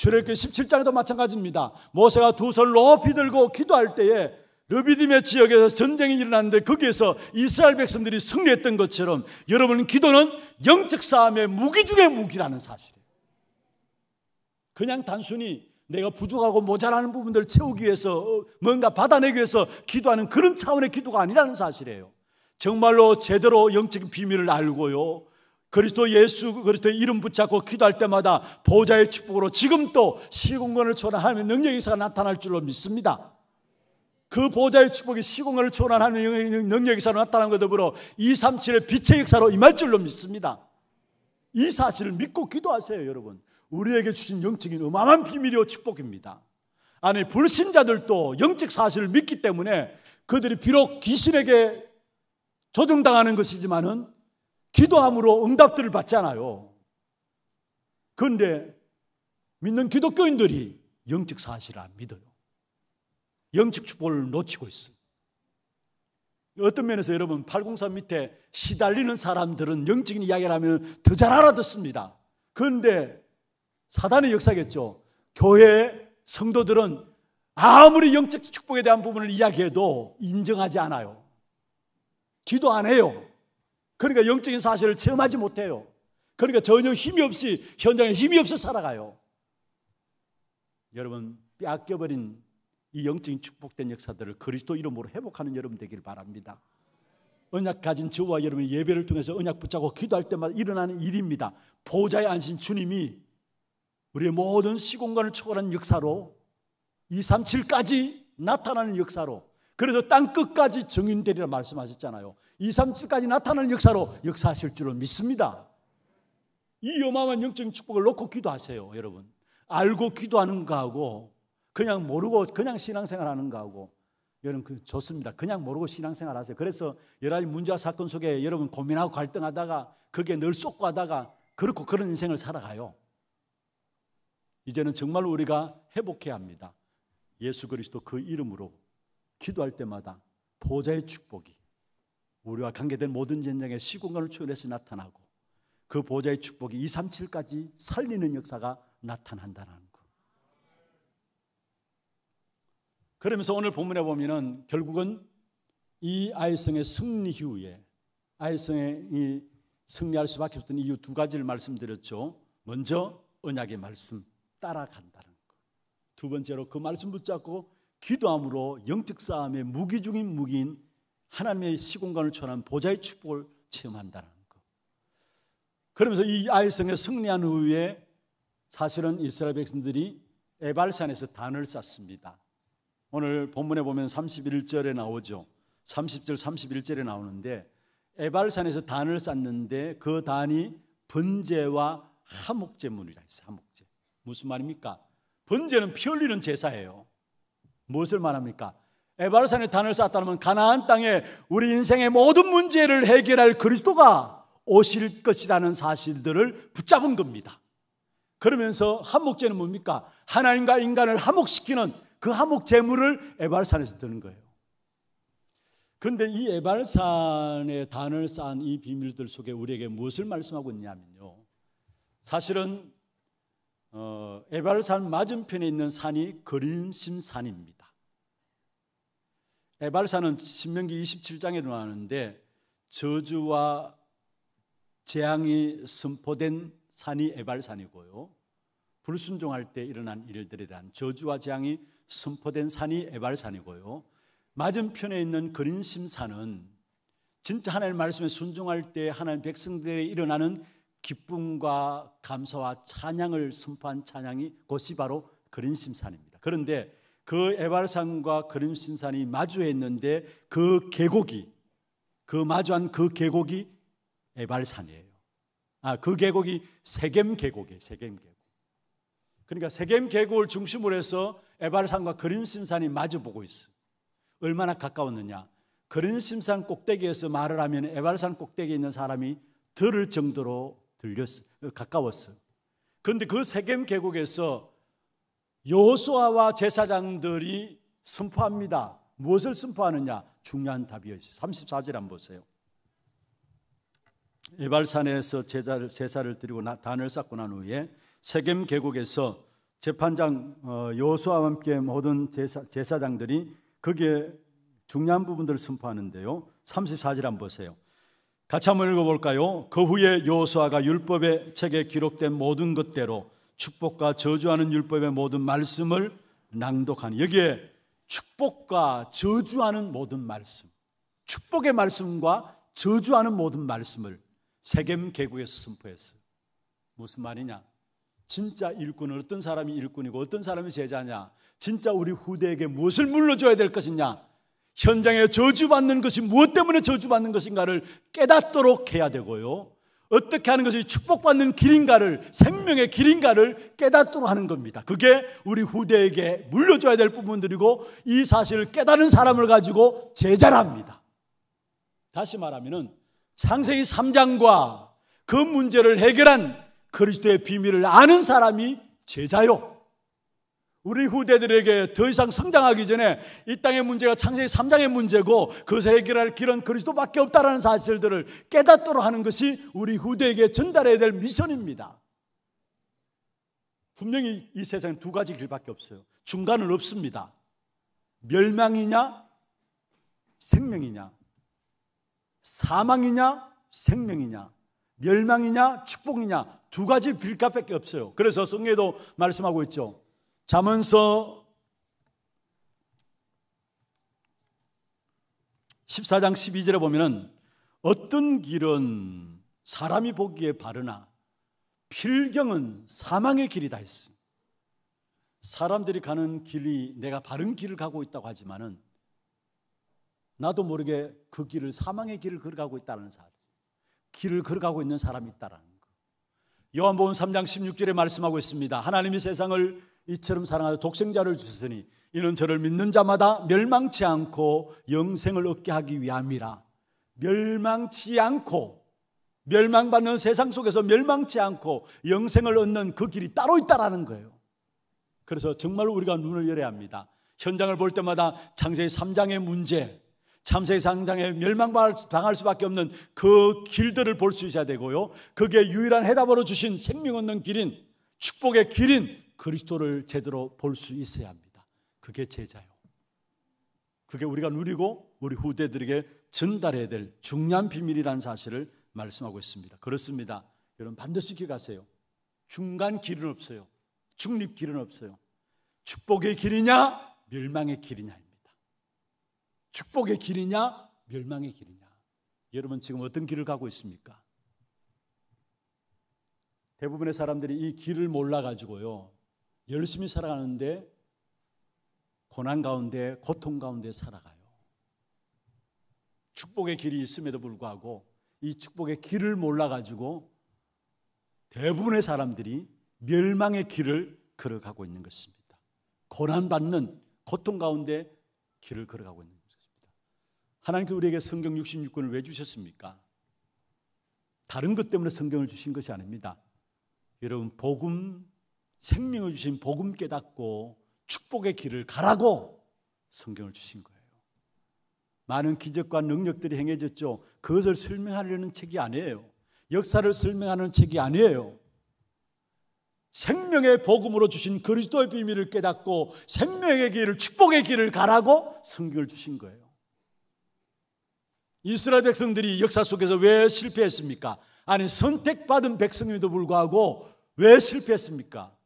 [SPEAKER 1] 출애굽기 17장에도 마찬가지입니다. 모세가 두 손을 높이 들고 기도할 때에 르비딤의 지역에서 전쟁이 일어났는데 거기에서 이스라엘 백성들이 승리했던 것처럼 여러분 기도는 영적 싸움의 무기 중의 무기라는 사실이에요. 그냥 단순히 내가 부족하고 모자라는 부분들 채우기 위해서 어, 뭔가 받아내기 위해서 기도하는 그런 차원의 기도가 아니라는 사실이에요. 정말로 제대로 영적인 비밀을 알고요. 그리스도 예수 그리스도의 이름 붙잡고 기도할 때마다 보좌의 축복으로 지금 도 시공간을 초월한 하나님의 능력 이사가 나타날 줄로 믿습니다. 그 보좌의 축복이 시공간을 초월한 하나님의 능력 인사로 나타난 것 더불어 237의 빛의 역사로 임할 줄로 믿습니다. 이 사실을 믿고 기도하세요, 여러분. 우리에게 주신 영적인 어마어마한 비밀이요 축복입니다. 아니 불신자들도 영적 사실을 믿기 때문에 그들이 비록 귀신에게 조정당하는 것이지만은 기도함으로 응답들을 받잖아요. 그런데 믿는 기독교인들이 영적 사실을 안 믿어요. 영적 축복을 놓치고 있어요. 어떤 면에서 여러분 803 밑에 시달리는 사람들은 영적인 이야기를 하면 더 잘 알아듣습니다. 그런데 사단의 역사겠죠. 교회 성도들은 아무리 영적 축복에 대한 부분을 이야기해도 인정하지 않아요. 기도 안 해요. 그러니까 영적인 사실을 체험하지 못해요. 그러니까 전혀 힘이 없이 현장에 힘이 없어 살아가요. 여러분 빼겨버린이 영적인 축복된 역사들을 그리스도 이름으로 회복하는 여러분 되길 바랍니다. 언약 가진 저와 여러분 예배를 통해서 언약 붙잡고 기도할 때마다 일어나는 일입니다. 보좌에 앉으신 주님이 우리의 모든 시공간을 초월하 역사로 2, 3, 7까지 나타나는 역사로 그래서 땅 끝까지 증인되리라 말씀하셨잖아요. 2, 3주까지 나타나는 역사로 역사하실 줄은 믿습니다. 이 어마어마한 영적인 축복을 놓고 기도하세요, 여러분. 알고 기도하는가 하고 그냥 모르고 그냥 신앙생활 하는가 하고 여러분 그 좋습니다. 그냥 모르고 신앙생활 하세요. 그래서 여러 가지 문제와 사건 속에 여러분 고민하고 갈등하다가 그게 늘 쏟고 하다가 그렇고 그런 인생을 살아가요. 이제는 정말 우리가 회복해야 합니다. 예수 그리스도 그 이름으로 기도할 때마다 보좌의 축복이 우리와 관계된 모든 전쟁의 시공간을 초월해서 나타나고 그 보좌의 축복이 2, 3, 7까지 살리는 역사가 나타난다는 것. 그러면서 오늘 본문에 보면 결국은 이 아이성의 승리 이후에 아이성이 승리할 수밖에 없던 이유 두 가지를 말씀드렸죠. 먼저 언약의 말씀 따라간다는 것. 두 번째로 그 말씀 붙잡고 기도함으로 영적 싸움의 무기 중인 무기인 하나님의 시공간을 초월한 보좌의 축복을 체험한다는 거. 그러면서 이 아이성에 승리한 후에 사실은 이스라엘 백성들이 에발산에서 단을 쌓습니다. 오늘 본문에 보면 31절에 나오죠. 30절 31절에 나오는데 에발산에서 단을 쌓는데 그 단이 번제와 하목제물이라 했어요. 하목제. 무슨 말입니까? 번제는 피 흘리는 제사예요. 무엇을 말합니까? 에바르산에 단을 쌓았다면 가나안 땅에 우리 인생의 모든 문제를 해결할 그리스도가 오실 것이라는 사실들을 붙잡은 겁니다. 그러면서 한목제는 뭡니까? 하나님과 인간을 한목시키는 그 한목 제물을 에바르산에서 드는 거예요. 그런데 이 에발산의 단을 쌓은 이 비밀들 속에 우리에게 무엇을 말씀하고 있냐면요. 사실은 어, 에발산 맞은편에 있는 산이 그림심산입니다. 에발사는 신명기 2 7장에 나오는데 저주와 재앙이 선포된 산이 에발산이고요. 불순종할 때 일어난 일들에 대한 저주와 재앙이 선포된 산이 에발산이고요. 맞은편에 있는 그린심산은 진짜 하나님 말씀에 순종할 때 하나님 백성들에 일어나는 기쁨과 감사와 찬양을 선포한 찬양이 곧이 바로 그린심산입니다. 그런데 그 에발산과 그림신산이 마주했는데 그 계곡이 그 마주한 그 계곡이 에발산이에요. 아, 그 계곡이 세겜 계곡이에요. 세겜 계곡. 그러니까 세겜 계곡을 중심으로 해서 에발산과 그림신산이 마주 보고 있어. 얼마나 가까웠느냐? 그린신산 꼭대기에서 말을 하면 에발산 꼭대기에 있는 사람이 들을 정도로 들렸어, 가까웠어. 그런데 그 세겜 계곡에서 여호수아와 제사장들이 선포합니다. 무엇을 선포하느냐? 중요한 답이었어요. 34절 한번 보세요. 에발산에서 제사를, 제사를 드리고 나, 단을 쌓고 난 후에 세겜 계곡에서 재판장 어, 여호수아와 함께 모든 제사, 제사장들이 거기 중요한 부분들을 선포하는데요. 34절 한번 보세요. 같이 한번 읽어볼까요? 그 후에 여호수아가 율법의 책에 기록된 모든 것대로 축복과 저주하는 율법의 모든 말씀을 낭독하는 여기에 축복과 저주하는 모든 말씀, 축복의 말씀과 저주하는 모든 말씀을 세겜 계곡에서 선포했어요. 무슨 말이냐? 진짜 일꾼은 어떤 사람이 일꾼이고 어떤 사람이 제자냐? 진짜 우리 후대에게 무엇을 물러줘야 될 것이냐? 현장에 저주받는 것이 무엇 때문에 저주받는 것인가를 깨닫도록 해야 되고요. 어떻게 하는 것이 축복받는 길인가를 생명의 길인가를 깨닫도록 하는 겁니다. 그게 우리 후대에게 물려줘야 될 부분들이고 이 사실을 깨달은 사람을 가지고 제자랍니다. 다시 말하면은 창세기 3장과 그 문제를 해결한 그리스도의 비밀을 아는 사람이 제자요. 우리 후대들에게 더 이상 성장하기 전에 이 땅의 문제가 창세기 3장의 문제고 그것을 해결할 길은 그리스도밖에 없다라는 사실들을 깨닫도록 하는 것이 우리 후대에게 전달해야 될 미션입니다. 분명히 이 세상에 두 가지 길밖에 없어요. 중간은 없습니다. 멸망이냐 생명이냐 사망이냐 생명이냐 멸망이냐 축복이냐 두 가지 빌값밖에 없어요. 그래서 성경에도 말씀하고 있죠. 자문서 14장 12절에 보면은 어떤 길은 사람이 보기에 바르나 필경은 사망의 길이다 했습니다. 사람들이 가는 길이 내가 바른 길을 가고 있다고 하지만은 나도 모르게 그 길을 사망의 길을 걸어가고 있다는 사람, 길을 걸어가고 있는 사람이 있다라는 거. 요한복음 3장 16절에 말씀하고 있습니다. 하나님이 세상을 이처럼 사랑하여 독생자를 주셨으니 이는 저를 믿는 자마다 멸망치 않고 영생을 얻게 하기 위함이라. 멸망치 않고 멸망받는 세상 속에서 멸망치 않고 영생을 얻는 그 길이 따로 있다라는 거예요. 그래서 정말 우리가 눈을 열어야 합니다. 현장을 볼 때마다 창세기 3장의 문제, 참세기 3장의 멸망당할 수밖에 없는 그 길들을 볼 수 있어야 되고요. 그게 유일한 해답으로 주신 생명 얻는 길인 축복의 길인 그리스도를 제대로 볼 수 있어야 합니다. 그게 제자요. 그게 우리가 누리고 우리 후대들에게 전달해야 될 중요한 비밀이라는 사실을 말씀하고 있습니다. 그렇습니다. 여러분 반드시 기억하세요. 중간 길은 없어요. 중립 길은 없어요. 축복의 길이냐 멸망의 길이냐입니다. 축복의 길이냐 멸망의 길이냐. 여러분 지금 어떤 길을 가고 있습니까? 대부분의 사람들이 이 길을 몰라 가지고요. 열심히 살아가는데 고난 가운데 고통 가운데 살아가요. 축복의 길이 있음에도 불구하고 이 축복의 길을 몰라 가지고 대부분의 사람들이 멸망의 길을 걸어가고 있는 것입니다. 고난받는 고통 가운데 길을 걸어가고 있는 것입니다. 하나님께 우리에게 성경 66권을 왜 주셨습니까? 다른 것 때문에 성경을 주신 것이 아닙니다. 여러분 복음 생명을 주신 복음 깨닫고 축복의 길을 가라고 성경을 주신 거예요. 많은 기적과 능력들이 행해졌죠. 그것을 설명하려는 책이 아니에요. 역사를 설명하는 책이 아니에요. 생명의 복음으로 주신 그리스도의 비밀을 깨닫고 생명의 길을 축복의 길을 가라고 성경을 주신 거예요. 이스라엘 백성들이 역사 속에서 왜 실패했습니까? 아니 선택받은 백성임에도 불구하고 왜 실패했습니까?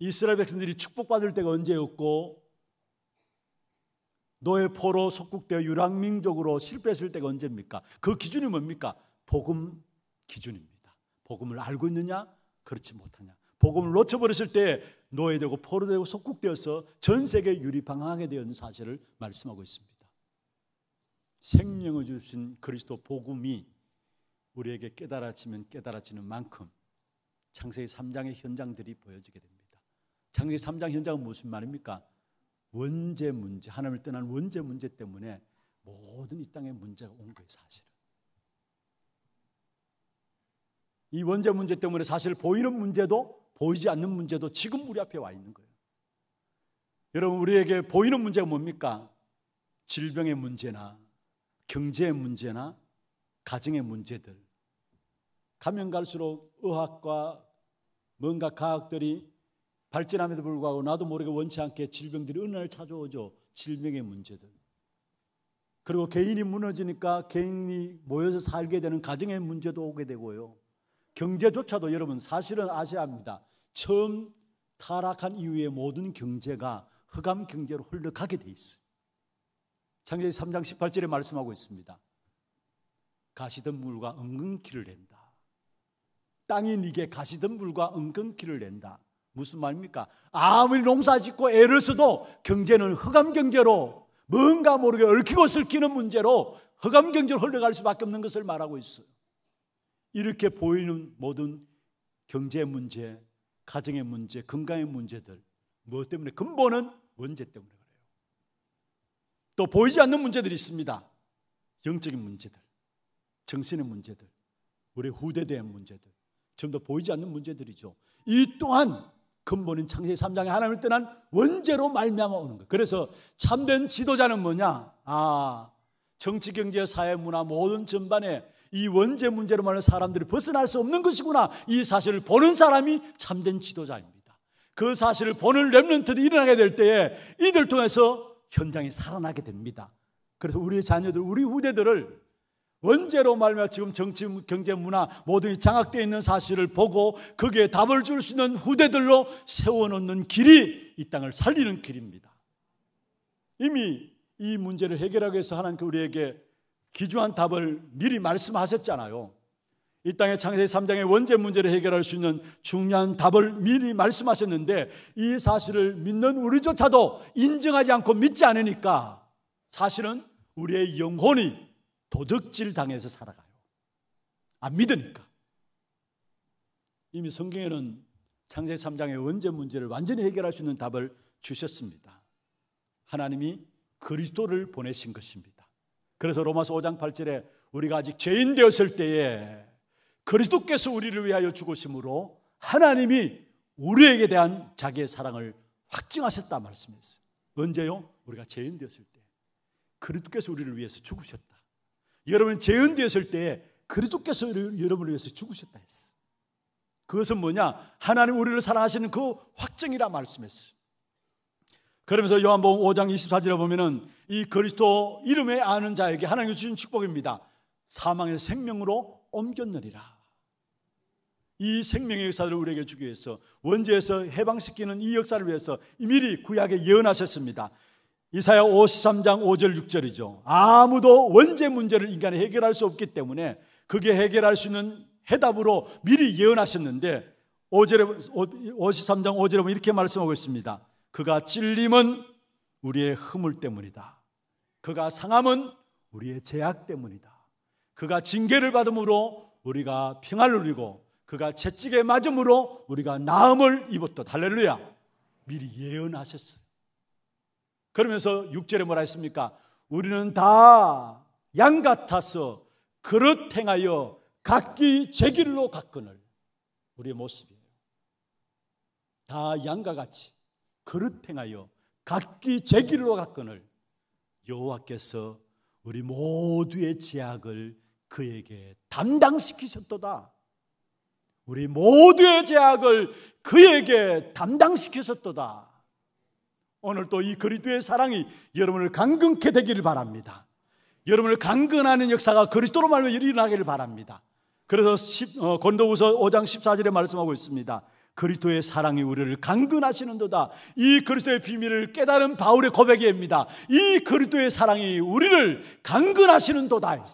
[SPEAKER 1] 이스라엘 백성들이 축복받을 때가 언제였고 노예포로 속국되어 유랑민족으로 실패했을 때가 언제입니까? 그 기준이 뭡니까? 복음 기준입니다. 복음을 알고 있느냐? 그렇지 못하냐? 복음을 놓쳐버렸을 때 노예되고 포로되고 속국되어서 전세계 유리방황하게 되었는 사실을 말씀하고 있습니다. 생명을 주신 그리스도 복음이 우리에게 깨달아지면 깨달아지는 만큼 창세기 3장의 현장들이 보여지게 됩니다. 창세기 3장 현장은 무슨 말입니까? 원죄 문제, 하나님을 떠난 원죄 문제 때문에 모든 이 땅에 문제가 온 거예요, 사실은. 이 원죄 문제 때문에 사실 보이는 문제도 보이지 않는 문제도 지금 우리 앞에 와 있는 거예요. 여러분, 우리에게 보이는 문제가 뭡니까? 질병의 문제나 경제의 문제나 가정의 문제들. 가면 갈수록 의학과 뭔가 과학들이 발전함에도 불구하고 나도 모르게 원치 않게 질병들이 어느 날 찾아오죠. 질병의 문제들. 그리고 개인이 무너지니까 개인이 모여서 살게 되는 가정의 문제도 오게 되고요. 경제조차도 여러분 사실은 아시아입니다. 처음 타락한 이후에 모든 경제가 흑암 경제로 흘러가게 돼 있어요. 창세기 3장 18절에 말씀하고 있습니다. 가시덤불과 은근키를 낸다. 땅이 네게 가시덤불과 은근키를 낸다. 무슨 말입니까? 아무리 농사 짓고 애를 써도 경제는 흑암 경제로 뭔가 모르게 얽히고 슬키는 문제로 흑암 경제로 흘러갈 수밖에 없는 것을 말하고 있어요. 이렇게 보이는 모든 경제 문제, 가정의 문제, 건강의 문제들 무엇 때문에 근본은 문제 때문에 그래요. 또 보이지 않는 문제들이 있습니다. 영적인 문제들, 정신의 문제들, 우리 후대에 대한 문제들, 전부 보이지 않는 문제들이죠. 이 또한 근본인 창세 3장에 하나님을 떠난 원죄로 말미암아 오는 거예요. 그래서 참된 지도자는 뭐냐? 아, 정치, 경제, 사회, 문화 모든 전반에 이 원죄 문제로 말하는 사람들이 벗어날 수 없는 것이구나. 이 사실을 보는 사람이 참된 지도자입니다. 그 사실을 보는 랩런트들이 일어나게 될 때에 이들 통해서 현장이 살아나게 됩니다. 그래서 우리의 자녀들, 우리 후대들을 원죄로 말미암 지금 정치, 경제, 문화 모두 장악되어 있는 사실을 보고 거기에 답을 줄 수 있는 후대들로 세워놓는 길이 이 땅을 살리는 길입니다. 이미 이 문제를 해결하기 위해서 하나님께 우리에게 기주한 답을 미리 말씀하셨잖아요. 이 땅의 창세기 3장의 원죄 문제를 해결할 수 있는 중요한 답을 미리 말씀하셨는데 이 사실을 믿는 우리조차도 인정하지 않고 믿지 않으니까 사실은 우리의 영혼이 도적질 당해서 살아가요. 안 믿으니까. 이미 성경에는 창세 3장의 원죄 문제를 완전히 해결할 수 있는 답을 주셨습니다. 하나님이 그리스도를 보내신 것입니다. 그래서 로마서 5장 8절에 우리가 아직 죄인 되었을 때에 그리스도께서 우리를 위하여 죽으심으로 하나님이 우리에게 대한 자기의 사랑을 확증하셨다 말씀했어요. 언제요? 우리가 죄인 되었을 때. 그리스도께서 우리를 위해서 죽으셨다. 여러분 재현되었을 때에 그리스도께서 여러분을 위해서 죽으셨다 했어. 그것은 뭐냐? 하나님 우리를 사랑하시는 그 확증이라 말씀했어. 그러면서 요한복음 5장 24절에 보면은 이 그리스도 이름에 아는 자에게 하나님이 주신 축복입니다. 사망의 생명으로 옮겼느니라. 이 생명의 역사를 우리에게 주기 위해서 원죄에서 해방시키는 이 역사를 위해서 미리 구약에 예언하셨습니다. 이사야 53장 5절 6절이죠. 아무도 원죄 문제를 인간이 해결할 수 없기 때문에 그게 해결할 수 있는 해답으로 미리 예언하셨는데 5절에 53장 5절에 보면 이렇게 말씀하고 있습니다. 그가 찔림은 우리의 흐물 때문이다. 그가 상함은 우리의 죄악 때문이다. 그가 징계를 받음으로 우리가 평안을 누리고 그가 채찍에 맞음으로 우리가 나음을 입었다. 할렐루야. 미리 예언하셨어요. 그러면서 6절에 뭐라 했습니까? 우리는 다 양 같아서 그릇 행하여 각기 제 길로 갔거늘 우리의 모습이에요. 다 양과 같이 그릇 행하여 각기 제 길로 갔거늘 여호와께서 우리 모두의 제약을 그에게 담당시키셨도다. 우리 모두의 제약을 그에게 담당시키셨도다. 오늘 또 이 그리스도의 사랑이 여러분을 강건케 되기를 바랍니다. 여러분을 강건하는 역사가 그리스도로 말미 일어나기를 바랍니다. 그래서 어, 건도우서 5장 14절에 말씀하고 있습니다. 그리스도의 사랑이 우리를 강건하시는도다. 이 그리스도의 비밀을 깨달은 바울의 고백입니다. 이 그리스도의 사랑이 우리를 강건하시는도다.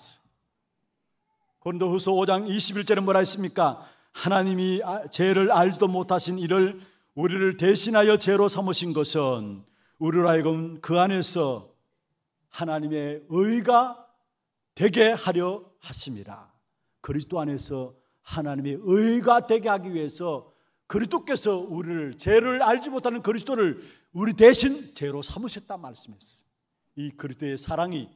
[SPEAKER 1] 건도후서 5장 21절은 뭐라 했습니까? 하나님이 아, 죄를 알지도 못하신 이를 우리를 대신하여 죄로 삼으신 것은 우리로 하여금 그 안에서 하나님의 의가 되게 하려 하십니다. 그리스도 안에서 하나님의 의가 되게 하기 위해서 그리스도께서 우리를 죄를 알지 못하는 그리스도를 우리 대신 죄로 삼으셨다 말씀했어요. 이 그리스도의 사랑이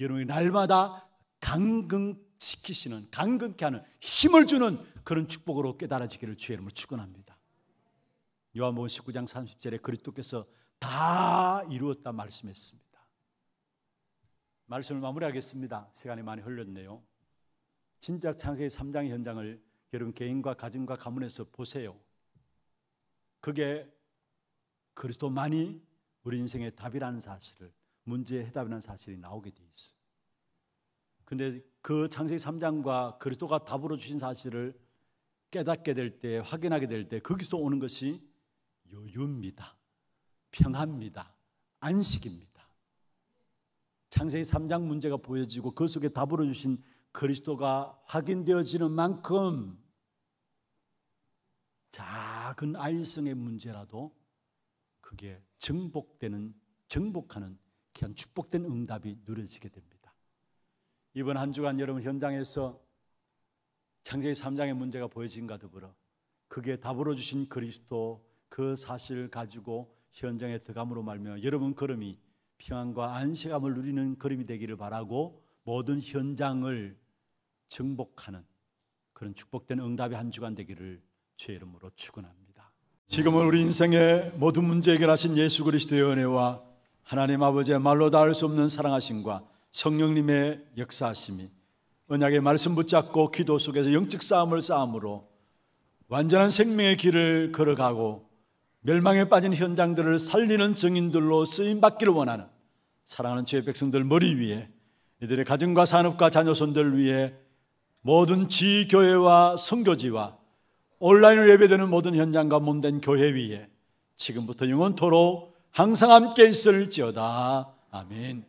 [SPEAKER 1] 여러분이 날마다 강금 지키시는 강건케 하는 힘을 주는 그런 축복으로 깨달아지기를 주의 이름으로 축원합니다. 요한복음 19장 30절에 그리스도께서 다 이루었다 말씀했습니다. 말씀을 마무리하겠습니다. 시간이 많이 흘렀네요. 진짜 창세기 3장의 현장을 여러분 개인과 가정과 가문에서 보세요. 그게 그리스도만이 우리 인생의 답이라는 사실을 문제의 해답이라는 사실이 나오게 돼 있어. 근데 그 창세기 3장과 그리스도가 답으로 주신 사실을 깨닫게 될 때, 확인하게 될 때 거기서 오는 것이 여유입니다. 평안입니다. 안식입니다. 창세기 3장 문제가 보여지고 그 속에 답으 주신 그리스도가 확인되어지는 만큼 작은 아이성의 문제라도 그게 정복되는 정복하는 귀한 축복된 응답이 누려지게 됩니다. 이번 한 주간 여러분 현장에서 창세기 3장의 문제가 보여진가 더불어 그게 답으로 주신 그리스도 그 사실을 가지고 현장에 들어감으로 말며 여러분 걸음이 평안과 안식함을 누리는 걸음이 되기를 바라고 모든 현장을 증복하는 그런 축복된 응답의 한 주간 되기를 죄 이름으로 축원합니다. 지금은 우리 인생의 모든 문제 해결하신 예수 그리스도의 은혜와 하나님 아버지의 말로 닿을 수 없는 사랑하심과 성령님의 역사하심이 언약의 말씀 붙잡고 기도 속에서 영적 싸움을 싸움으로 완전한 생명의 길을 걸어가고 멸망에 빠진 현장들을 살리는 증인들로 쓰임받기를 원하는 사랑하는 주의 백성들 머리 위에 이들의 가정과 산업과 자녀손들 위에 모든 지교회와 성교지와 온라인을 예배되는 모든 현장과 몸된 교회 위에 지금부터 영원토록 항상 함께 있을지어다. 아멘.